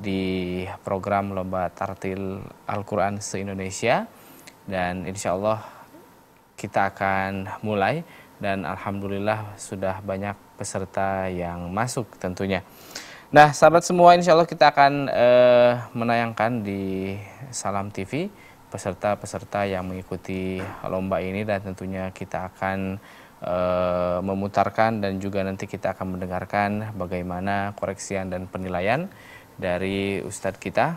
di program Lomba Tartil Al-Quran se-Indonesia dan insya Allah kita akan mulai dan Alhamdulillah sudah banyak peserta yang masuk tentunya. Nah sahabat semua insya Allah kita akan eh, menayangkan di Salam TV peserta-peserta yang mengikuti lomba ini dan tentunya kita akan e, memutarkan dan juga nanti kita akan mendengarkan bagaimana koreksian dan penilaian dari Ustadz kita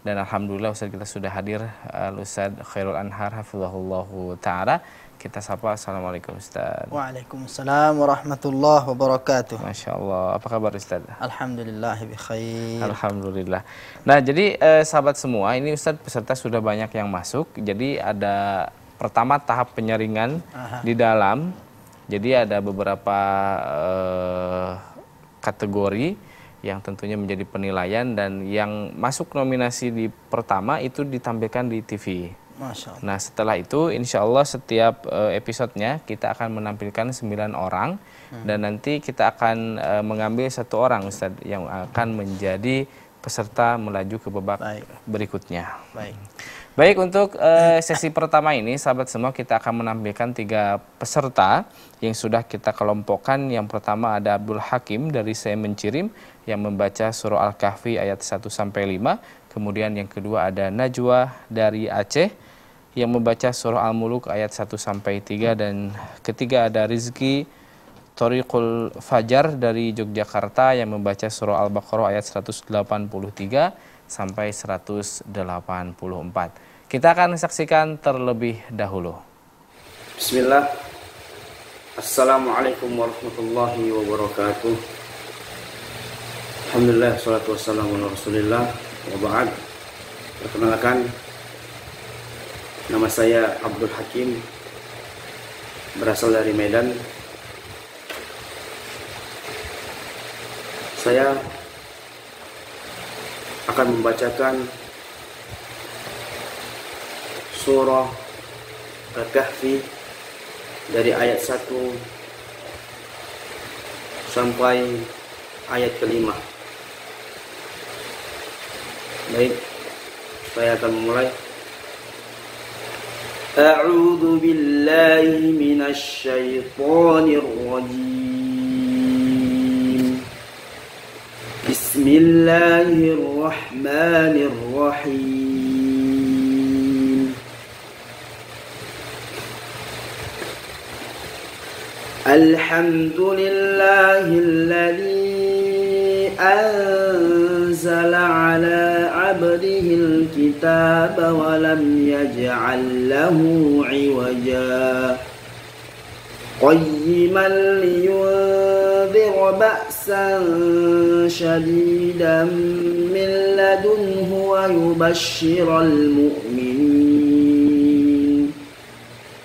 dan alhamdulillah Ustadz kita sudah hadir eh, Ustadz Khairul Anhar hafizahullahu taala kita sapa assalamualaikum Ustadz Waalaikumsalam warahmatullahi wabarakatuh. Masya Allah, apa kabar Ustadz Alhamdulillah, khair. Alhamdulillah. Nah, jadi eh, sahabat semua, ini Ustadz peserta sudah banyak yang masuk. Jadi ada pertama tahap penyaringan Aha. di dalam. Jadi ada beberapa eh, kategori yang tentunya menjadi penilaian dan yang masuk nominasi di pertama itu ditampilkan di TV. Nah setelah itu insya Allah setiap uh, episodenya kita akan menampilkan 9 orang hmm. dan nanti kita akan uh, mengambil satu orang Ustaz yang akan menjadi peserta melaju ke babak Baik. berikutnya. Baik. Baik untuk uh, sesi pertama ini sahabat semua kita akan menampilkan tiga peserta yang sudah kita kelompokkan. Yang pertama ada Abdul Hakim dari Saya Mencirim yang membaca surah Al-Kahfi ayat 1 sampai 5. Kemudian yang kedua ada Najwa dari Aceh yang membaca surah Al-Muluk ayat 1 sampai 3 dan ketiga ada Rizki Toriqul Fajar dari Yogyakarta yang membaca surah Al-Baqarah ayat 183 sampai 184. Kita akan saksikan terlebih dahulu. Bismillah. Assalamualaikum warahmatullahi wabarakatuh. Alhamdulillah, salatu wassalamu ala rasulillah wa Perkenalkan, nama saya Abdul Hakim, berasal dari Medan. Saya akan membacakan surah Al-Kahfi dari ayat 1 sampai ayat kelima baik saya akan mulai A'udhu billahi minash shaytanir rajim Bismillahirrahmanirrahim الحمد لله الذي أنزل على عبده الكتاب ولم يجعل له عوجا قيما لينذر بأسا شديدا من لدنه ويبشر المؤمنين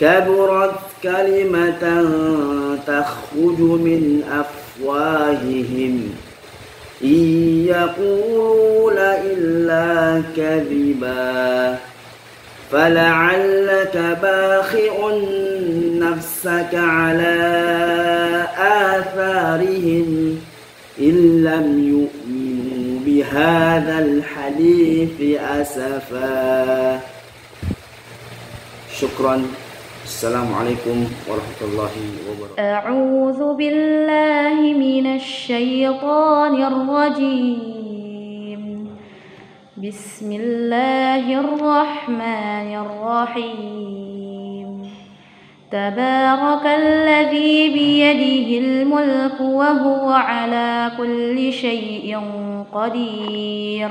كبرت كلمة تخرج من أفواههم إن يقولون إلا كذبا فلعلك باخع نفسك على آثارهم إن لم يؤمنوا بهذا الحديث أسفا شكرا السلام عليكم ورحمة الله وبركاته أعوذ بالله من الشيطان الرجيم بسم الله الرحمن الرحيم تبارك الذي بيده الملك وهو على كل شيء قدير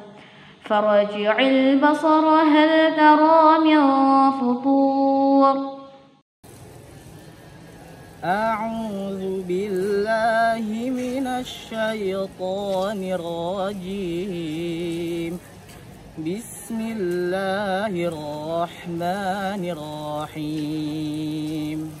فرجع البصر هل ترى من فطور أعوذ بالله من الشيطان الرجيم بسم الله الرحمن الرحيم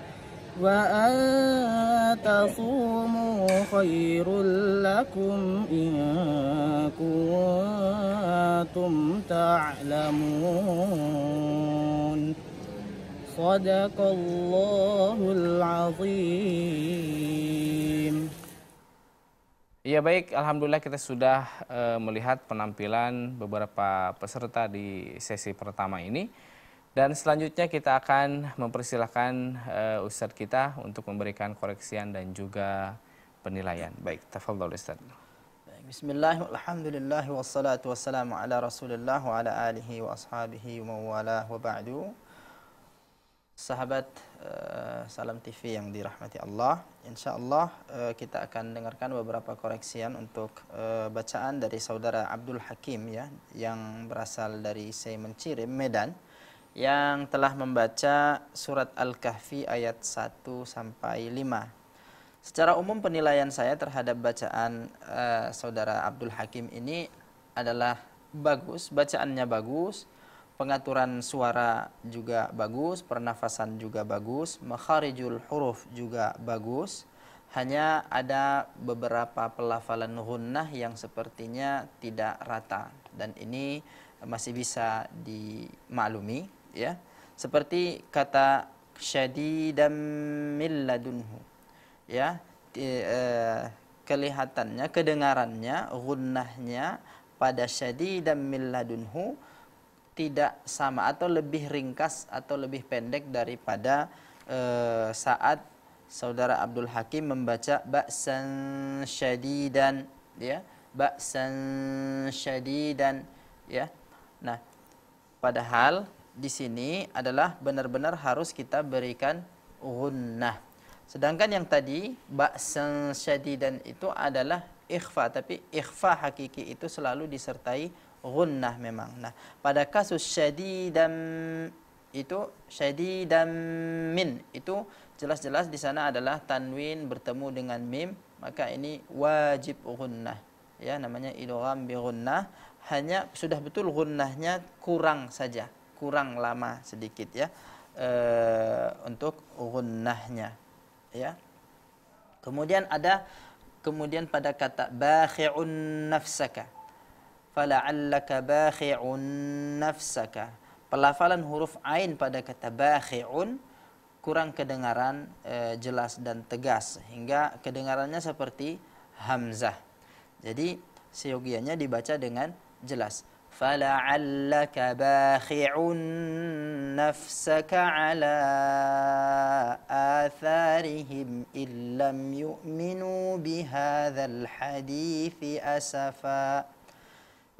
وأن تصوموا خير لكم إن كنتم تعلمون صدق الله Ya baik, Alhamdulillah kita sudah uh, melihat penampilan beberapa peserta di sesi pertama ini. Dan selanjutnya kita akan mempersilahkan uh, Ustadz kita untuk memberikan koreksian dan juga penilaian. Baik, tafadhol Ustadz. Bismillahirrahmanirrahim. wassalatu wassalamu ala rasulillah wa ala alihi wa ashabihi wa wala wa ba'du. Sahabat uh, Salam TV yang dirahmati Allah, insyaallah uh, kita akan dengarkan beberapa koreksian untuk uh, bacaan dari saudara Abdul Hakim ya, yang berasal dari Semencire, Medan yang telah membaca surat Al-Kahfi ayat 1 sampai 5. Secara umum penilaian saya terhadap bacaan uh, saudara Abdul Hakim ini adalah bagus, bacaannya bagus, pengaturan suara juga bagus, pernafasan juga bagus, makharijul huruf juga bagus. Hanya ada beberapa pelafalan hunnah yang sepertinya tidak rata dan ini masih bisa dimaklumi ya seperti kata dan milladunhu ya di, e, kelihatannya kedengarannya gunnahnya pada dan milladunhu tidak sama atau lebih ringkas atau lebih pendek daripada e, saat saudara Abdul Hakim membaca ba'san syadidan ya ba'san syadidan ya nah padahal di sini adalah benar-benar harus kita berikan gunnah. Sedangkan yang tadi ba'san syadidan itu adalah ikhfa tapi ikhfa hakiki itu selalu disertai gunnah memang. Nah, pada kasus syadidan itu syadidan min itu jelas-jelas di sana adalah tanwin bertemu dengan mim, maka ini wajib gunnah. Ya, namanya idgham bi gunnah, hanya sudah betul gunnahnya kurang saja kurang lama sedikit ya e, untuk gunnahnya ya. Kemudian ada kemudian pada kata bakhi'un nafsaka. Fala'allaka bakhi'un nafsaka. Pelafalan huruf ain pada kata bakhi'un kurang kedengaran e, jelas dan tegas hingga kedengarannya seperti hamzah. Jadi seyogianya dibaca dengan jelas. فلعلك باخع نفسك على آثارهم إن لم يؤمنوا بهذا الحديث أسفا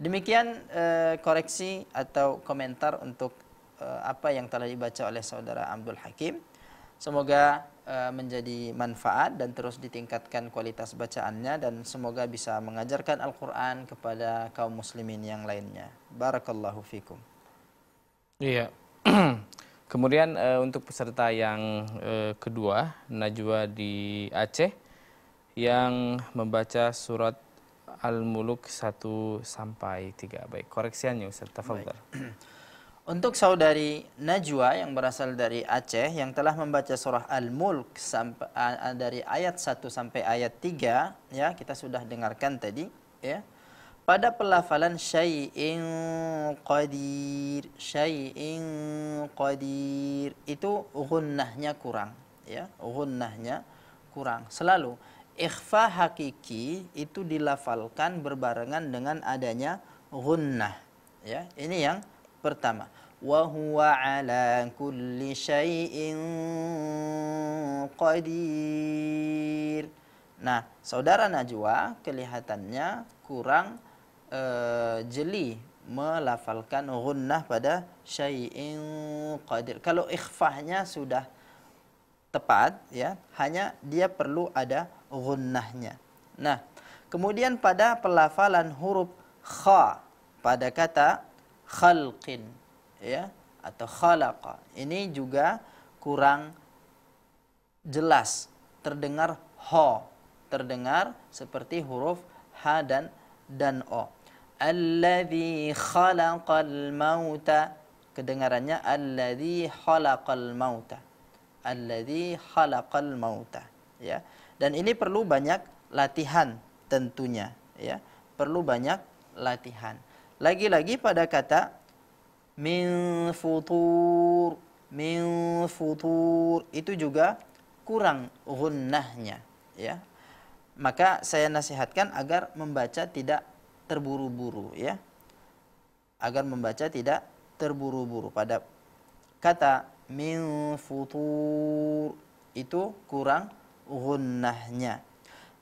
Demikian uh, koreksi atau komentar untuk uh, apa yang telah dibaca oleh saudara Abdul Hakim. Semoga Eh, menjadi manfaat dan terus ditingkatkan kualitas bacaannya dan semoga bisa mengajarkan Al-Qur'an kepada kaum muslimin yang lainnya. Barakallahu fikum. Iya. Kemudian uh, untuk peserta yang uh, kedua, Najwa di Aceh yang membaca surat Al-Muluk 1 sampai 3. Baik, koreksiannya Ustaz Tafadhol. Untuk saudari Najwa yang berasal dari Aceh yang telah membaca surah Al-Mulk dari ayat 1 sampai ayat 3 ya kita sudah dengarkan tadi ya. Pada pelafalan syai'in qadir, syai'in qadir itu ghunnahnya kurang ya, ghunnahnya kurang. Selalu ikhfa hakiki itu dilafalkan berbarengan dengan adanya ghunnah ya. Ini yang Pertama, wa huwa ala kulli syai'in qadir. Nah, saudara Najwa kelihatannya kurang uh, jeli melafalkan gunnah pada syai'in qadir. Kalau ikhfahnya sudah tepat ya, hanya dia perlu ada gunnahnya. Nah, kemudian pada pelafalan huruf kha pada kata khalqin ya atau khalaqa. Ini juga kurang jelas terdengar ho, terdengar seperti huruf h dan dan o. Alladhi khalaqal mauta kedengarannya alladhi khalaqal mauta. Alladhi khalaqal mauta ya. Dan ini perlu banyak latihan tentunya ya. Perlu banyak latihan. Lagi-lagi pada kata min futur, min futur itu juga kurang gunnahnya, ya. Maka saya nasihatkan agar membaca tidak terburu-buru, ya. Agar membaca tidak terburu-buru pada kata min futur itu kurang gunnahnya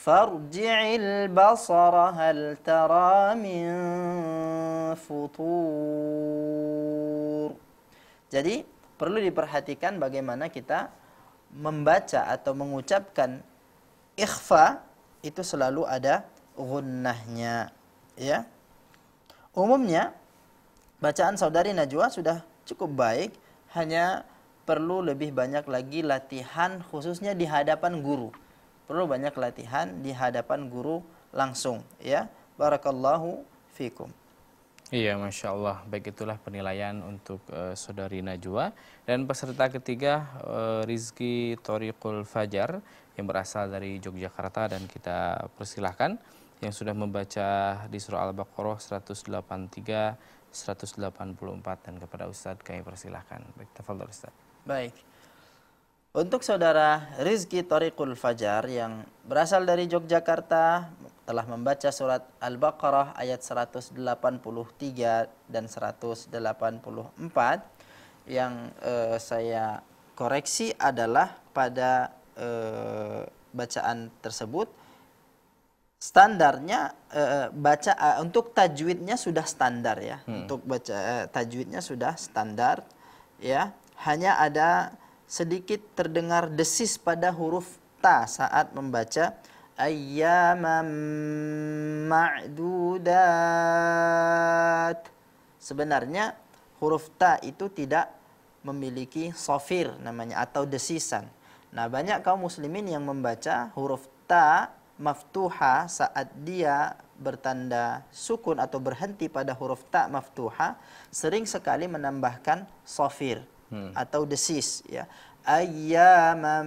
فارجع البصر هل ترى من futur. Jadi perlu diperhatikan bagaimana kita membaca atau mengucapkan ikhfa itu selalu ada gunnahnya ya. Umumnya bacaan saudari Najwa sudah cukup baik hanya perlu lebih banyak lagi latihan khususnya di hadapan guru perlu banyak latihan di hadapan guru langsung ya barakallahu fikum Iya, masya Allah. Baik itulah penilaian untuk uh, saudari Najwa dan peserta ketiga uh, eh, Rizki Toriqul Fajar yang berasal dari Yogyakarta dan kita persilahkan yang sudah membaca di surah Al-Baqarah 183, 184 dan kepada Ustadz kami persilahkan. Baik, tafadhol Ustadz. Baik. Untuk saudara Rizki Torikul Fajar yang berasal dari Yogyakarta telah membaca surat Al-Baqarah ayat 183 dan 184 yang eh, saya koreksi adalah pada eh, bacaan tersebut standarnya eh, baca eh, untuk tajwidnya sudah standar ya hmm. untuk baca eh, tajwidnya sudah standar ya hanya ada sedikit terdengar desis pada huruf ta saat membaca ayyaman ma'dudat. Sebenarnya huruf ta itu tidak memiliki sofir namanya atau desisan. Nah banyak kaum muslimin yang membaca huruf ta maftuha saat dia bertanda sukun atau berhenti pada huruf ta maftuha sering sekali menambahkan sofir. Hmm. atau desis ya ayyaman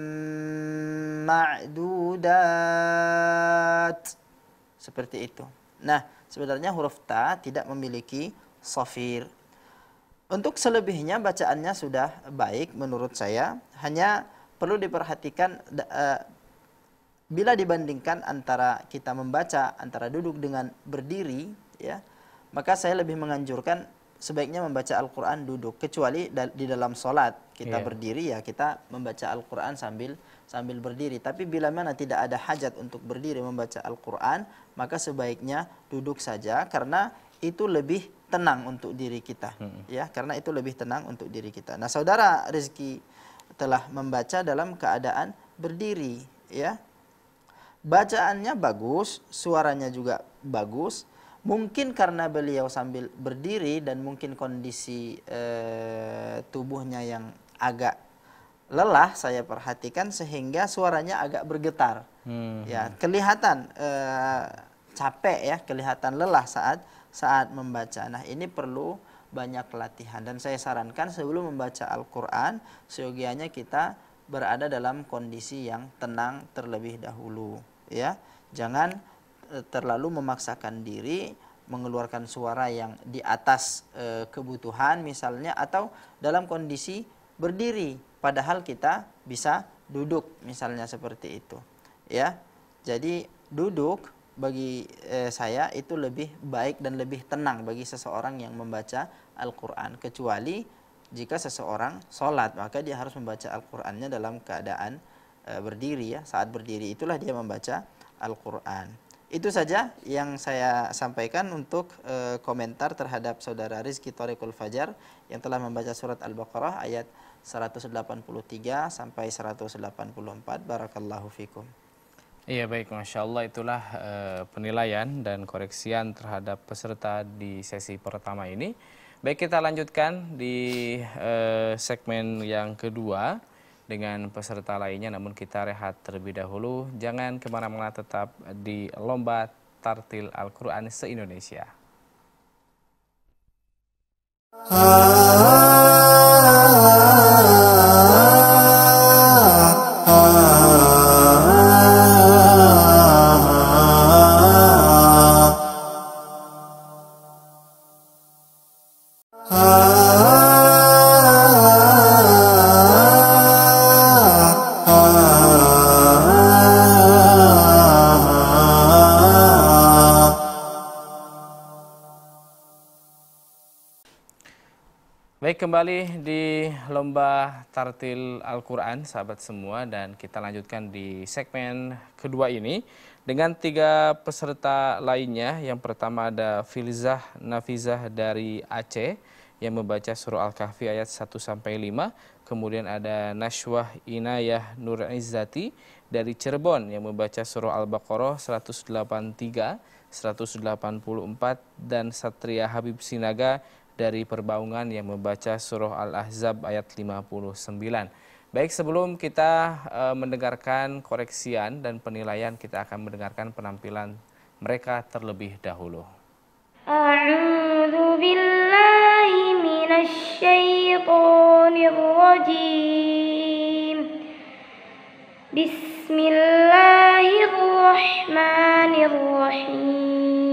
ma'dudat seperti itu. Nah, sebenarnya huruf ta tidak memiliki safir. Untuk selebihnya bacaannya sudah baik menurut saya, hanya perlu diperhatikan uh, bila dibandingkan antara kita membaca antara duduk dengan berdiri ya, maka saya lebih menganjurkan sebaiknya membaca Al-Quran duduk kecuali di dalam solat kita yeah. berdiri ya kita membaca Al-Quran sambil sambil berdiri tapi bila mana tidak ada hajat untuk berdiri membaca Al-Quran maka sebaiknya duduk saja karena itu lebih tenang untuk diri kita hmm. ya karena itu lebih tenang untuk diri kita nah saudara Rizki telah membaca dalam keadaan berdiri ya bacaannya bagus suaranya juga bagus Mungkin karena beliau sambil berdiri dan mungkin kondisi eh, tubuhnya yang agak lelah saya perhatikan sehingga suaranya agak bergetar. Hmm. Ya, kelihatan eh, capek ya, kelihatan lelah saat saat membaca. Nah, ini perlu banyak latihan dan saya sarankan sebelum membaca Al-Qur'an seyogianya kita berada dalam kondisi yang tenang terlebih dahulu, ya. Jangan Eh, terlalu memaksakan diri mengeluarkan suara yang di atas e, kebutuhan misalnya atau dalam kondisi berdiri padahal kita bisa duduk misalnya seperti itu ya jadi duduk bagi e, saya itu lebih baik dan lebih tenang bagi seseorang yang membaca Al-Qur'an kecuali jika seseorang sholat maka dia harus membaca Al-Qur'annya dalam keadaan e, berdiri ya saat berdiri itulah dia membaca Al-Qur'an itu saja yang saya sampaikan untuk e, komentar terhadap saudara Rizki Torikul Fajar yang telah membaca surat Al-Baqarah ayat 183 sampai 184. Barakallahu fikum. Iya baik, Masya Allah itulah e, penilaian dan koreksian terhadap peserta di sesi pertama ini. Baik kita lanjutkan di e, segmen yang kedua dengan peserta lainnya. Namun kita rehat terlebih dahulu. Jangan kemana-mana tetap di Lomba Tartil Al-Quran se-Indonesia. Ah. kembali di lomba tartil Al-Quran, sahabat semua, dan kita lanjutkan di segmen kedua ini dengan tiga peserta lainnya. Yang pertama ada Filzah Nafizah dari Aceh yang membaca surah Al-Kahfi ayat 1 sampai 5. Kemudian ada Nashwah Inayah Nur Izzati dari Cirebon yang membaca surah Al-Baqarah 183, 184 dan Satria Habib Sinaga dari perbaungan yang membaca surah Al-Ahzab ayat 59. Baik, sebelum kita e, mendengarkan koreksian dan penilaian, kita akan mendengarkan penampilan mereka terlebih dahulu. A'udzu Bismillahirrahmanirrahim.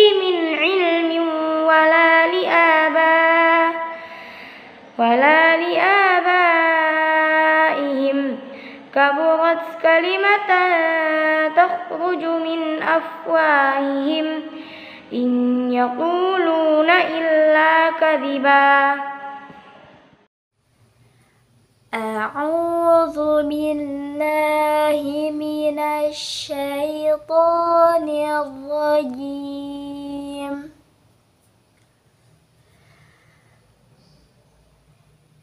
ولا لآبائهم كبرت كلمة تخرج من أفواههم إن يقولون إلا كذبا أعوذ بالله من الشيطان الرجيم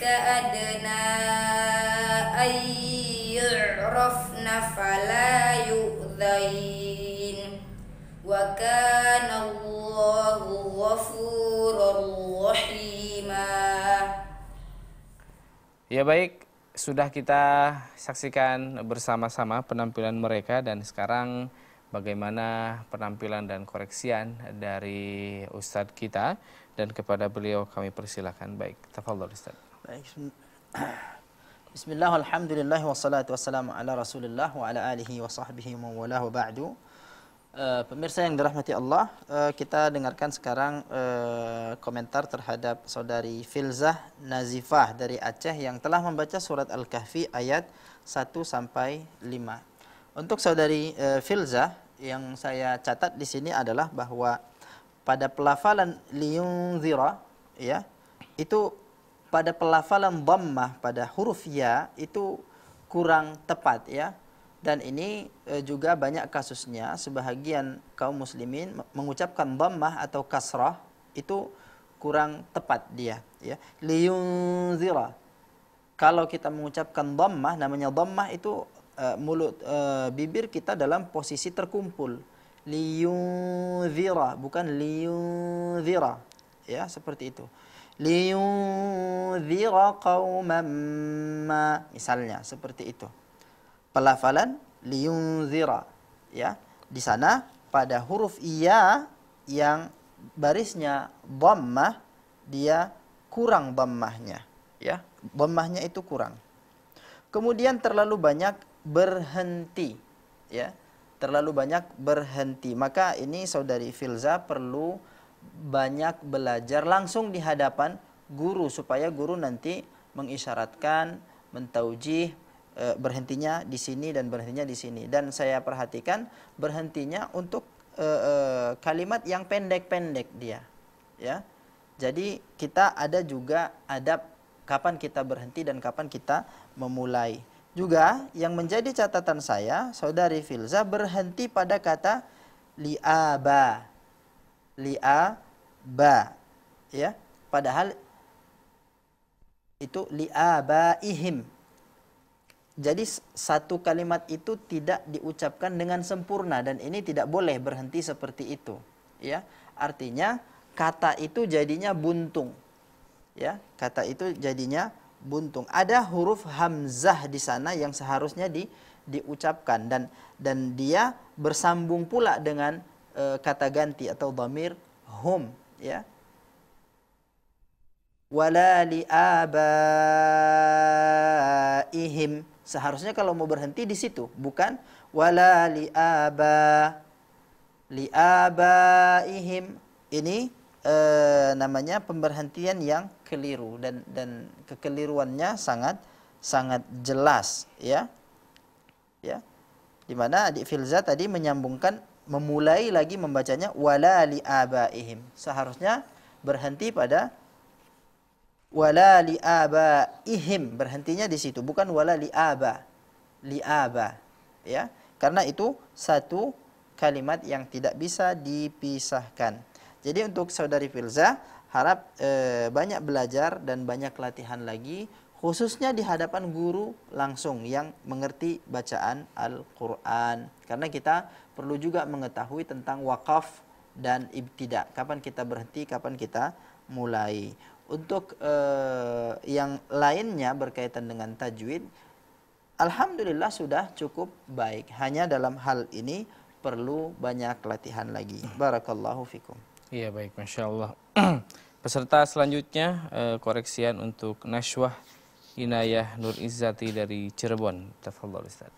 كأدنى أن فلا يؤذين وكان الله غفورا رحيما Ya baik, sudah kita saksikan bersama-sama penampilan mereka dan sekarang bagaimana penampilan dan koreksian dari Ustadz kita dan kepada beliau kami persilahkan. baik. tafadol Ustadz. Baik. Bismillah, alhamdulillah, wassalatu wassalamu ala rasulillah wa ala alihi wa sahbihi wa ba'du. Uh, pemirsa yang dirahmati Allah, uh, kita dengarkan sekarang uh, komentar terhadap saudari Filzah Nazifah dari Aceh yang telah membaca surat Al-Kahfi ayat 1 sampai 5. Untuk saudari uh, Filzah yang saya catat di sini adalah bahwa pada pelafalan zira, ya, itu pada pelafalan dhammah pada huruf ya itu kurang tepat ya. Dan ini e, juga banyak kasusnya sebahagian kaum muslimin mengucapkan dhammah atau kasrah itu kurang tepat dia ya. Liyunzira. Kalau kita mengucapkan dhammah namanya dhammah itu e, mulut e, bibir kita dalam posisi terkumpul. Liyunzira bukan liyunzira ya seperti itu liyunzira qauman ma misalnya seperti itu pelafalan liyunzira ya di sana pada huruf iya yang barisnya dhammah dia kurang dhammahnya ya dhammahnya itu kurang kemudian terlalu banyak berhenti ya terlalu banyak berhenti maka ini saudari Filza perlu banyak belajar langsung di hadapan guru supaya guru nanti mengisyaratkan, mentaujih e, berhentinya di sini dan berhentinya di sini. Dan saya perhatikan berhentinya untuk e, e, kalimat yang pendek-pendek dia, ya. Jadi kita ada juga adab kapan kita berhenti dan kapan kita memulai. Juga yang menjadi catatan saya, saudari Filza berhenti pada kata liaba li'a ba, ya padahal itu ba li'a ihim. jadi satu kalimat itu tidak diucapkan dengan sempurna dan ini tidak boleh berhenti seperti itu ya artinya kata itu jadinya buntung ya kata itu jadinya buntung ada huruf hamzah di sana yang seharusnya di diucapkan dan dan dia bersambung pula dengan Eh, kata ganti atau dhamir hum ya wala li abaihim seharusnya kalau mau berhenti di situ bukan wala li aba li abaihim ini e, namanya pemberhentian yang keliru dan dan kekeliruannya sangat sangat jelas ya ya di mana adik Filza tadi menyambungkan memulai lagi membacanya wala li abaihim. Seharusnya berhenti pada wala li abaihim. Berhentinya di situ, bukan wala li aba. Li aba. Ya. Karena itu satu kalimat yang tidak bisa dipisahkan. Jadi untuk saudari Filza harap e, banyak belajar dan banyak latihan lagi khususnya di hadapan guru langsung yang mengerti bacaan Al-Quran. Karena kita perlu juga mengetahui tentang wakaf dan ibtidak. Kapan kita berhenti, kapan kita mulai. Untuk eh, yang lainnya berkaitan dengan tajwid, Alhamdulillah sudah cukup baik. Hanya dalam hal ini perlu banyak latihan lagi. Barakallahu fikum. Iya baik, Masya Allah. Peserta selanjutnya, eh, koreksian untuk Nashwah Inayah Nur Izzati dari Cirebon. Tafadhol Ustaz.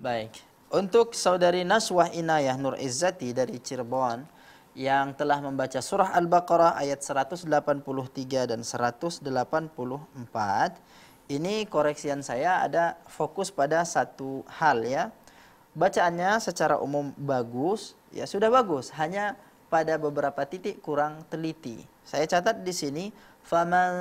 Baik. Untuk saudari Naswah Inayah Nur Izzati dari Cirebon yang telah membaca surah Al-Baqarah ayat 183 dan 184 ini koreksian saya ada fokus pada satu hal ya. Bacaannya secara umum bagus, ya sudah bagus, hanya pada beberapa titik kurang teliti. Saya catat di sini faman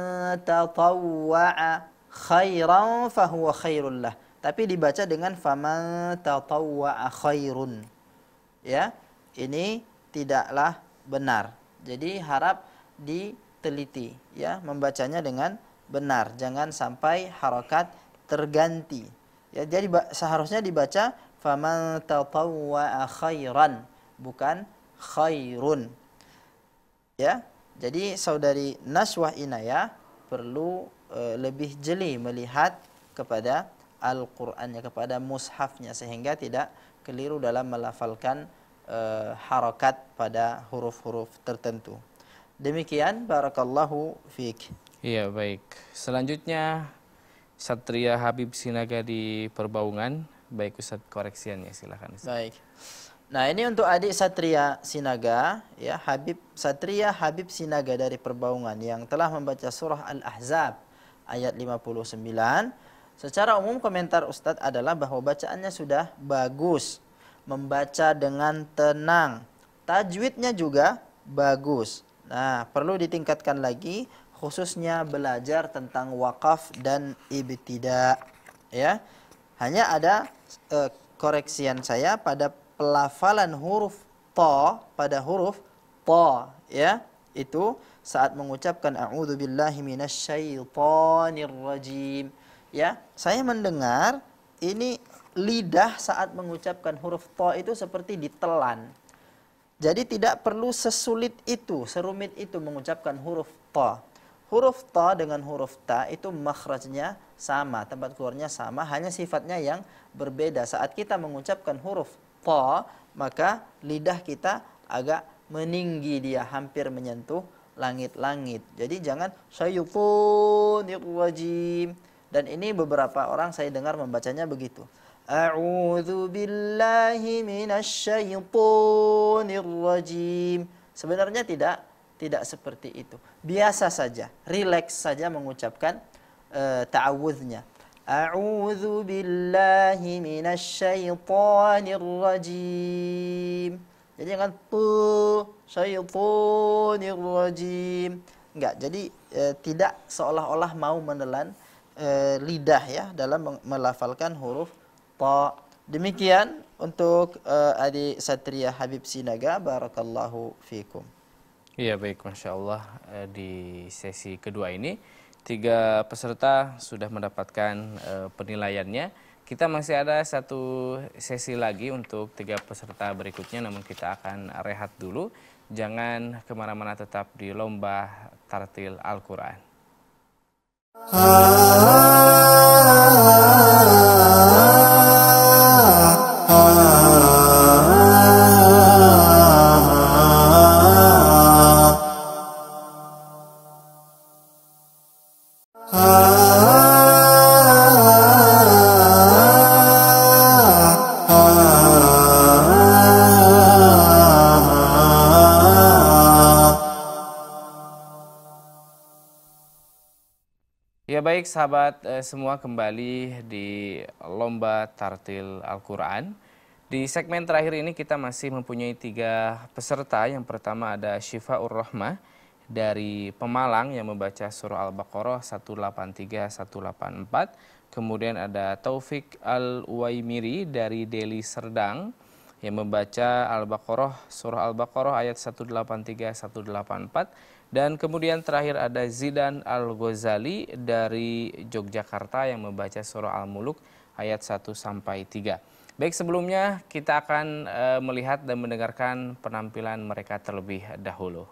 tatawwa'a khairan fahuwa khairul lah. Tapi dibaca dengan faman tatawwa'a khairun. Ya, ini tidaklah benar. Jadi harap diteliti ya, membacanya dengan benar. Jangan sampai harokat terganti. Ya, jadi seharusnya dibaca faman tatawwa'a khairan bukan khairun. Ya, jadi saudari Naswah Inaya perlu e, lebih jeli melihat kepada Al-Qur'annya, kepada mushafnya sehingga tidak keliru dalam melafalkan e, eh, harakat pada huruf-huruf tertentu. Demikian barakallahu fiik. Iya, baik. Selanjutnya Satria Habib Sinaga di Perbaungan. Baik Ustaz koreksiannya silahkan Ustaz. Baik. Nah, ini untuk adik Satria Sinaga, ya, Habib Satria Habib Sinaga dari Perbaungan yang telah membaca surah Al-Ahzab ayat 59. Secara umum komentar Ustadz adalah bahwa bacaannya sudah bagus, membaca dengan tenang, tajwidnya juga bagus. Nah, perlu ditingkatkan lagi khususnya belajar tentang wakaf dan ibtidak ya. Hanya ada e, koreksian saya pada pelafalan huruf ta pada huruf ta ya itu saat mengucapkan a'udzubillahi minasyaitonirrajim ya saya mendengar ini lidah saat mengucapkan huruf ta itu seperti ditelan jadi tidak perlu sesulit itu serumit itu mengucapkan huruf ta huruf ta dengan huruf ta itu makhrajnya sama tempat keluarnya sama hanya sifatnya yang berbeda saat kita mengucapkan huruf ta maka lidah kita agak meninggi dia hampir menyentuh langit-langit. Jadi jangan sayyufunir ya wajim. Dan ini beberapa orang saya dengar membacanya begitu. A'udzu billahi minasyaitonir Sebenarnya tidak tidak seperti itu. Biasa saja, rileks saja mengucapkan uh, eh, ta'awudznya. أعوذ بالله من الشيطان الرجيم jadi kan tu syaitanir rajim enggak jadi e, tidak seolah-olah mau menelan e, lidah ya dalam melafalkan huruf ta demikian untuk e, adik Satria Habib Sinaga barakallahu fikum Iya baik, masya Allah e, di sesi kedua ini tiga peserta sudah mendapatkan uh, penilaiannya. Kita masih ada satu sesi lagi untuk tiga peserta berikutnya, namun kita akan rehat dulu. Jangan kemana-mana tetap di lomba tartil Al-Quran. Ah. Baik sahabat eh, semua kembali di Lomba Tartil Al-Quran. Di segmen terakhir ini kita masih mempunyai tiga peserta. Yang pertama ada Syifa Ur-Rahmah dari Pemalang yang membaca surah Al-Baqarah 183-184. Kemudian ada Taufik al Waimiri dari Deli Serdang yang membaca Al-Baqarah surah Al-Baqarah ayat 183-184. Dan kemudian terakhir ada Zidan Al-Ghazali dari Yogyakarta yang membaca surah Al-Muluk ayat 1 sampai 3. Baik sebelumnya kita akan eh, melihat dan mendengarkan penampilan mereka terlebih dahulu.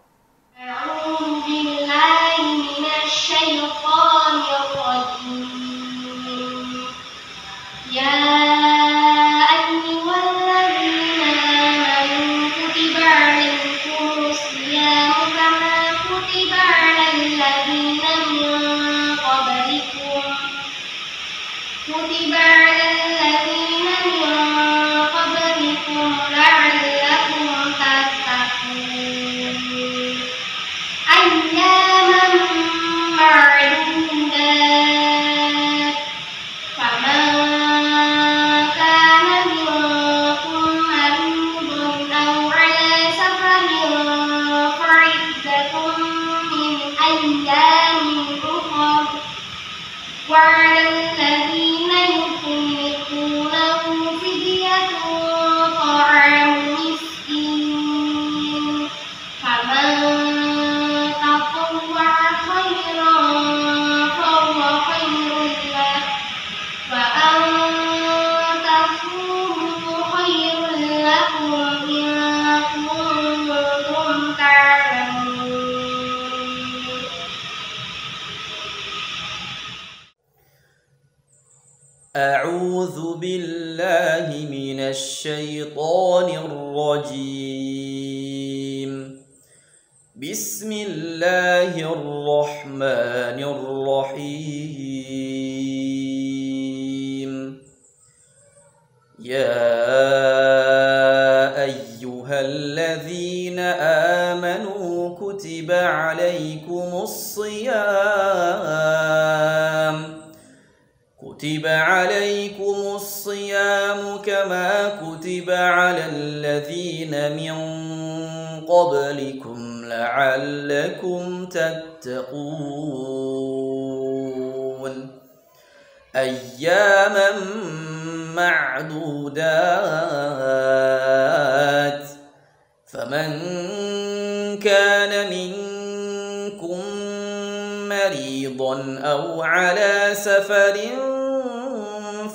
أعوذ بالله من الشيطان الرجيم بسم الله الرحمن الرحيم يا أيها الذين آمنوا كتب عليكم الصيام كتب عليكم الصيام كما كتب على الذين من قبلكم لعلكم تتقون اياما معدودات فمن كان منكم مريضا او على سفر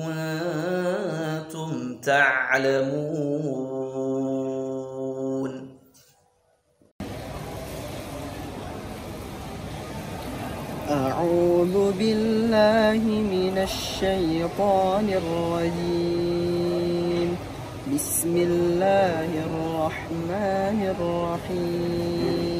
كنتم تعلمون أعوذ بالله من الشيطان الرجيم بسم الله الرحمن الرحيم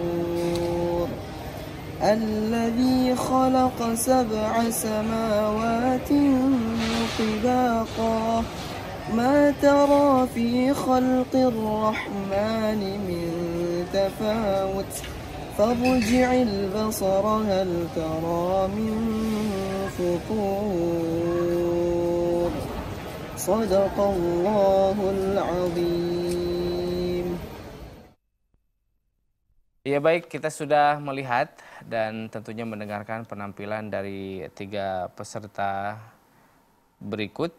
الذي خلق سبع سماوات طباقا ما ترى في خلق الرحمن من تفاوت فارجع البصر هل ترى من فطور صدق الله العظيم Ya baik, kita sudah melihat dan tentunya mendengarkan penampilan dari tiga peserta berikut.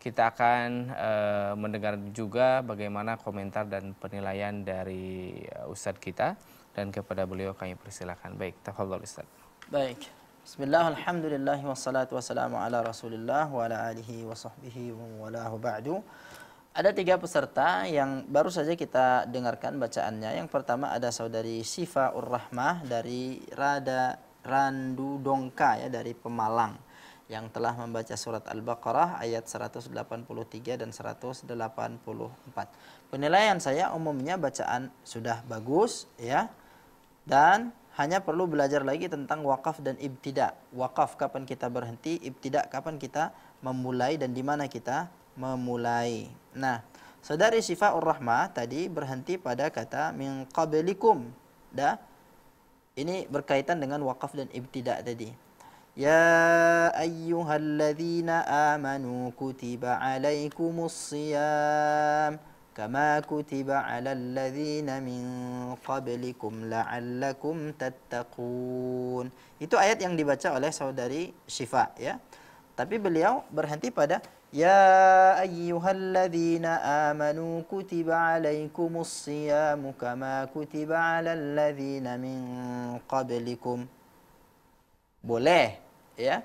Kita akan eh, mendengar juga bagaimana komentar dan penilaian dari eh, Ustadz kita dan kepada beliau kami persilakan. Baik, tafadhol Ustadz. Baik. Bismillahirrahmanirrahim. alhamdulillah, wassalatu wassalamu ala rasulillah wa ala alihi wa sahbihi wa ba'du. Ada tiga peserta yang baru saja kita dengarkan bacaannya. Yang pertama ada saudari Siva Urrahmah dari Rada Randu Dongka ya dari Pemalang yang telah membaca surat Al-Baqarah ayat 183 dan 184. Penilaian saya umumnya bacaan sudah bagus ya. Dan hanya perlu belajar lagi tentang wakaf dan ibtidak. Wakaf kapan kita berhenti, ibtidak kapan kita memulai dan di mana kita memulai. Nah, saudari sifat ur-rahmah tadi berhenti pada kata min qablikum. Dah. Ini berkaitan dengan waqaf dan ibtidak tadi. Ya ayyuhalladzina amanu kutiba alaikumussiyam kama kutiba alal ladzina min qablikum la'allakum tattaqun. Itu ayat yang dibaca oleh saudari Syifa ya. Tapi beliau berhenti pada يا أيها الذين آمنوا كتب عليكم الصيام كما كتب على الذين من قبلكم boleh ya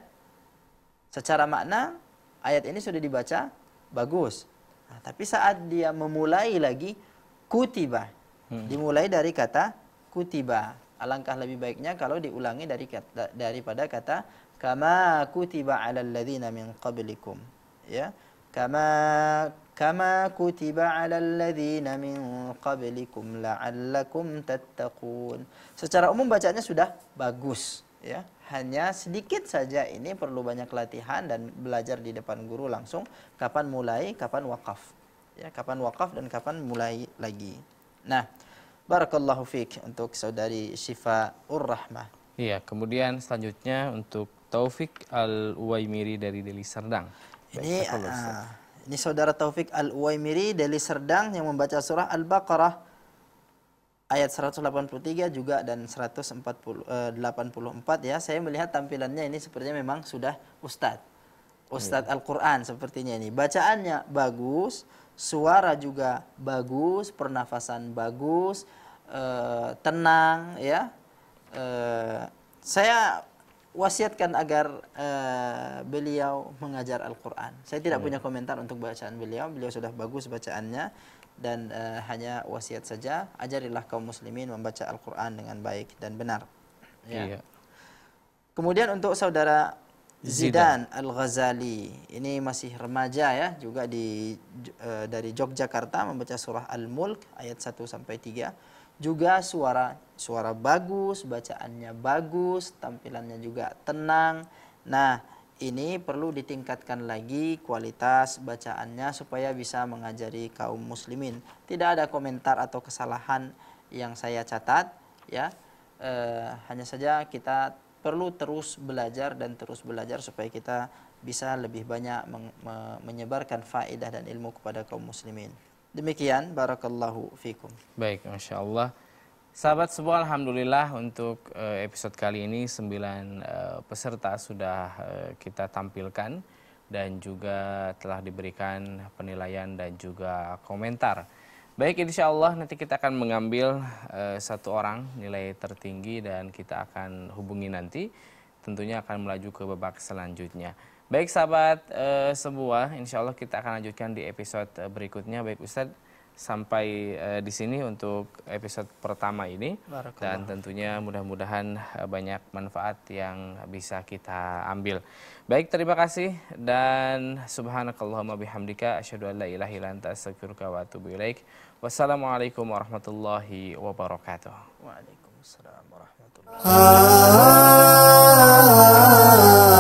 secara makna ayat ini sudah dibaca bagus nah, tapi saat dia memulai lagi kutiba hmm. dimulai dari kata kutiba alangkah lebih baiknya kalau diulangi dari kata, daripada kata kama kutiba alal ladzina min qablikum ya kama kama kutiba ala alladhina min qablikum la'allakum tattaqun secara umum bacanya sudah bagus ya hanya sedikit saja ini perlu banyak latihan dan belajar di depan guru langsung kapan mulai kapan wakaf ya kapan wakaf dan kapan mulai lagi nah Barakallahu fiik untuk saudari Syifa Urrahmah. Iya, kemudian selanjutnya untuk Taufik Al-Uwaimiri dari Deli Serdang. Ini uh, ini saudara Taufik Al-Uwaimiri dari Serdang yang membaca surah Al-Baqarah ayat 183 juga dan 184 eh, ya. Saya melihat tampilannya ini sepertinya memang sudah ustadz. Ustadz iya. Al-Qur'an sepertinya ini. Bacaannya bagus, suara juga bagus, pernafasan bagus, uh, tenang ya. Uh, saya wasiatkan agar uh, beliau mengajar Al-Quran. Saya tidak hmm. punya komentar untuk bacaan beliau, beliau sudah bagus bacaannya dan uh, hanya wasiat saja ajarilah kaum muslimin membaca Al-Quran dengan baik dan benar. Ya. Iya. Kemudian untuk saudara Zidan, Al-Ghazali, ini masih remaja ya, juga di uh, dari Yogyakarta membaca surah Al-Mulk ayat 1 sampai 3 juga suara suara bagus, bacaannya bagus, tampilannya juga tenang. Nah, ini perlu ditingkatkan lagi kualitas bacaannya supaya bisa mengajari kaum muslimin. Tidak ada komentar atau kesalahan yang saya catat ya. E, hanya saja kita perlu terus belajar dan terus belajar supaya kita bisa lebih banyak menyebarkan faedah dan ilmu kepada kaum muslimin. Demikian barakallahu fikum. Baik, Masya Allah. Sahabat sebuah Alhamdulillah untuk eh, episode kali ini sembilan eh, peserta sudah eh, kita tampilkan dan juga telah diberikan penilaian dan juga komentar. Baik insya Allah nanti kita akan mengambil satu orang nilai tertinggi dan kita akan hubungi nanti tentunya akan melaju ke babak selanjutnya. Baik sahabat e, semua, insya Allah kita akan lanjutkan di episode eh, berikutnya. Baik Ustadz, sampai e, di sini untuk episode pertama ini. Dan tentunya mudah-mudahan banyak manfaat yang bisa kita ambil. Baik, terima kasih. Dan subhanakallahumma bihamdika. Asyadu an la ilahi lanta astagfiruka wa atubu ilaik. Wassalamualaikum warahmatullahi wabarakatuh. Waalaikumsalam warahmatullahi wabarakatuh. Ah.